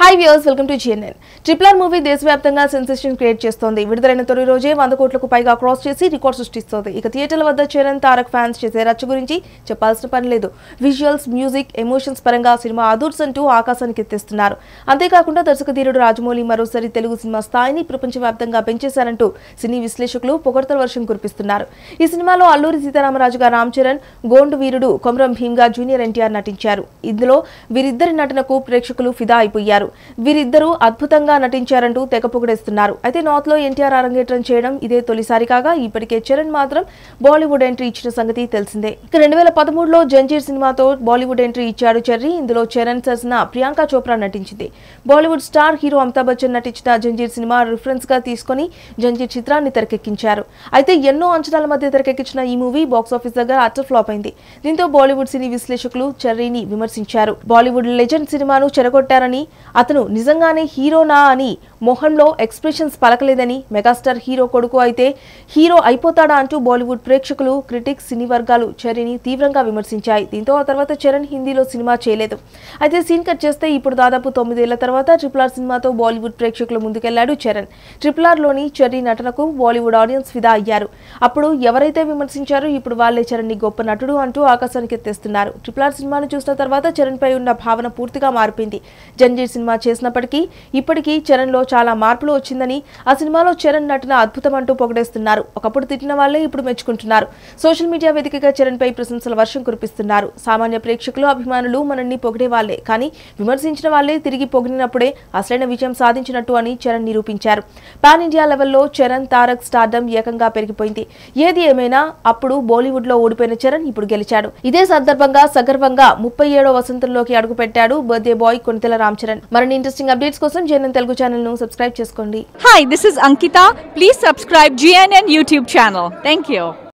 high viewers welcome to GNN triple R movie దేశవ్యాప్తంగా sensation create చేస్తోంది విడుదలైన తొలి రోజే వంద కోట్లకు పైగా క్రాస్ చేసి రికార్డ్ సృష్టిస్తోంది ఇక థియేటర్ల వద్ద చరణ్ తారక్ ఫ్యాన్స్ చేసే రచ్చ గురించి చెప్పాల్సిన పని లేదు విజువల్స్ మ్యూజిక్ ఎమోషన్స్ పరంగా సినిమా అదూర్స్ అంటూ ఆకాశానికి ఎత్తేస్తున్నారు అంతేకాకుండా ధీరుడు రాజమౌళి మరోసారి తెలుగు సినిమా స్థాయిని ప్రపంచవ్యాప్తంగా పెంచేశారంటూ సినీ విశ్లేషకులు పొగడ్తల వర్షం కురిపిస్తున్నారు ఈ సినిమాలో అల్లూరి సీతారామరాజుగా రామ్ చరణ్ గోండు వీరుడు కొమరం భీమ్గా జూనియర్ ఎన్టీఆర్ నటించారు ఇందులో వీరిద్దరి నటనకు ప్రేక్షకులు ఫిదా అయిపోయారు వీరిద్దరూ అద్భుతంగా నటించారంటూ తెగ పొగడేస్తున్నారు అయితే నార్త్ లో ఎన్టీఆర్ అరంగేట్రం చేయడం ఇదే తొలిసారి కాగా ఇప్పటికే చరణ్ మాత్రం బాలీవుడ్ ఎంట్రీ ఇచ్చిన సంగతి తెలిసిందే ఇక రెండు వేల పదమూడులో జంజీర్ సినిమాతో బాలీవుడ్ ఎంట్రీ ఇచ్చాడు చెర్రీ ఇందులో చరణ్ సరసన ప్రియాంక చోప్రా నటించింది Bollywood star hero Amitabh Bachchan నటించిన జంజీర్ సినిమా రిఫరెన్స్ గా తీసుకుని జంజీర్ చిత్రాన్ని తెరకెక్కించారు అయితే ఎన్నో అంచనాల మధ్య తెరకెక్కించిన ఈ మూవీ బాక్సాఫీస్ దగ్గర అట్టర్ ఫ్లాప్ అయింది దీంతో బాలీవుడ్ సినీ విశ్లేషకులు చెర్రీని విమర్శించారు బాలీవుడ్ లెజెండ్ సినిమాను చెరగొట్టారని అతను నిజంగానే హీరోనా అని మొహంలో ఎక్స్ప్రెషన్స్ పలకలేదని మెగాస్టార్ హీరో కొడుకు అయితే హీరో అయిపోతాడా అంటూ బాలీవుడ్ ప్రేక్షకులు క్రిటిక్స్ సినీ వర్గాలు చర్యని తీవ్రంగా విమర్శించాయి దీంతో ఆ తర్వాత చరణ్ హిందీలో సినిమా చేయలేదు అయితే సీన్ కట్ చేస్తే ఇప్పుడు దాదాపు తొమ్మిదేళ్ల తర్వాత ఆర్ సినిమాతో బాలీవుడ్ ప్రేక్షకుల ముందుకెళ్లాడు చరణ్ ట్రిపుల్ ఆర్లోని చర్రీ నటనకు బాలీవుడ్ ఆడియన్స్ ఫిదా అయ్యారు అప్పుడు ఎవరైతే విమర్శించారో ఇప్పుడు వాళ్లే చరణ్ని గొప్ప నటుడు అంటూ ఆకాశానికి ఎత్తేస్తున్నారు ఆర్ సినిమాను చూసిన తర్వాత చరణ్పై ఉన్న భావన పూర్తిగా మారిపోయింది జంజీర్ సినిమా చేసినప్పటికీ ఇప్పటికీ చరణ్లో చాలా మార్పులు వచ్చిందని ఆ సినిమాలో చరణ్ నటన అద్భుతం అంటూ పొగడేస్తున్నారు ఒకప్పుడు తిట్టిన వాళ్లే ఇప్పుడు మెచ్చుకుంటున్నారు సోషల్ మీడియా వేదికగా చరణ్ పై ప్రశంసల వర్షం కురిపిస్తున్నారు సామాన్య ప్రేక్షకులు అభిమానులు మనల్ని పొగిడే వాళ్లే కానీ విమర్శించిన వాళ్లే తిరిగి పొగిడినప్పుడే అసలైన విజయం సాధించినట్టు అని చరణ్ నిరూపించారు పాన్ ఇండియా లెవెల్లో చరణ్ తారక్ స్టార్డమ్ ఏకంగా పెరిగిపోయింది ఏది ఏమైనా అప్పుడు బాలీవుడ్ లో ఓడిపోయిన చరణ్ ఇప్పుడు గెలిచాడు ఇదే సందర్భంగా సగర్వంగా ముప్పై ఏడో వసంతంలోకి అడుగుపెట్టాడు బర్త్డే బాయ్ కొనితెల రామ్ చరణ్ మరిన్ని ఇంట్రెస్టింగ్ అప్డేట్స్ కోసం జనన్ తెలుగు ఛానల్ ను ఛానల్ సబ్స్క్రైబ్ చేసుకోండి hi this is Ankita please subscribe GNN YouTube channel thank you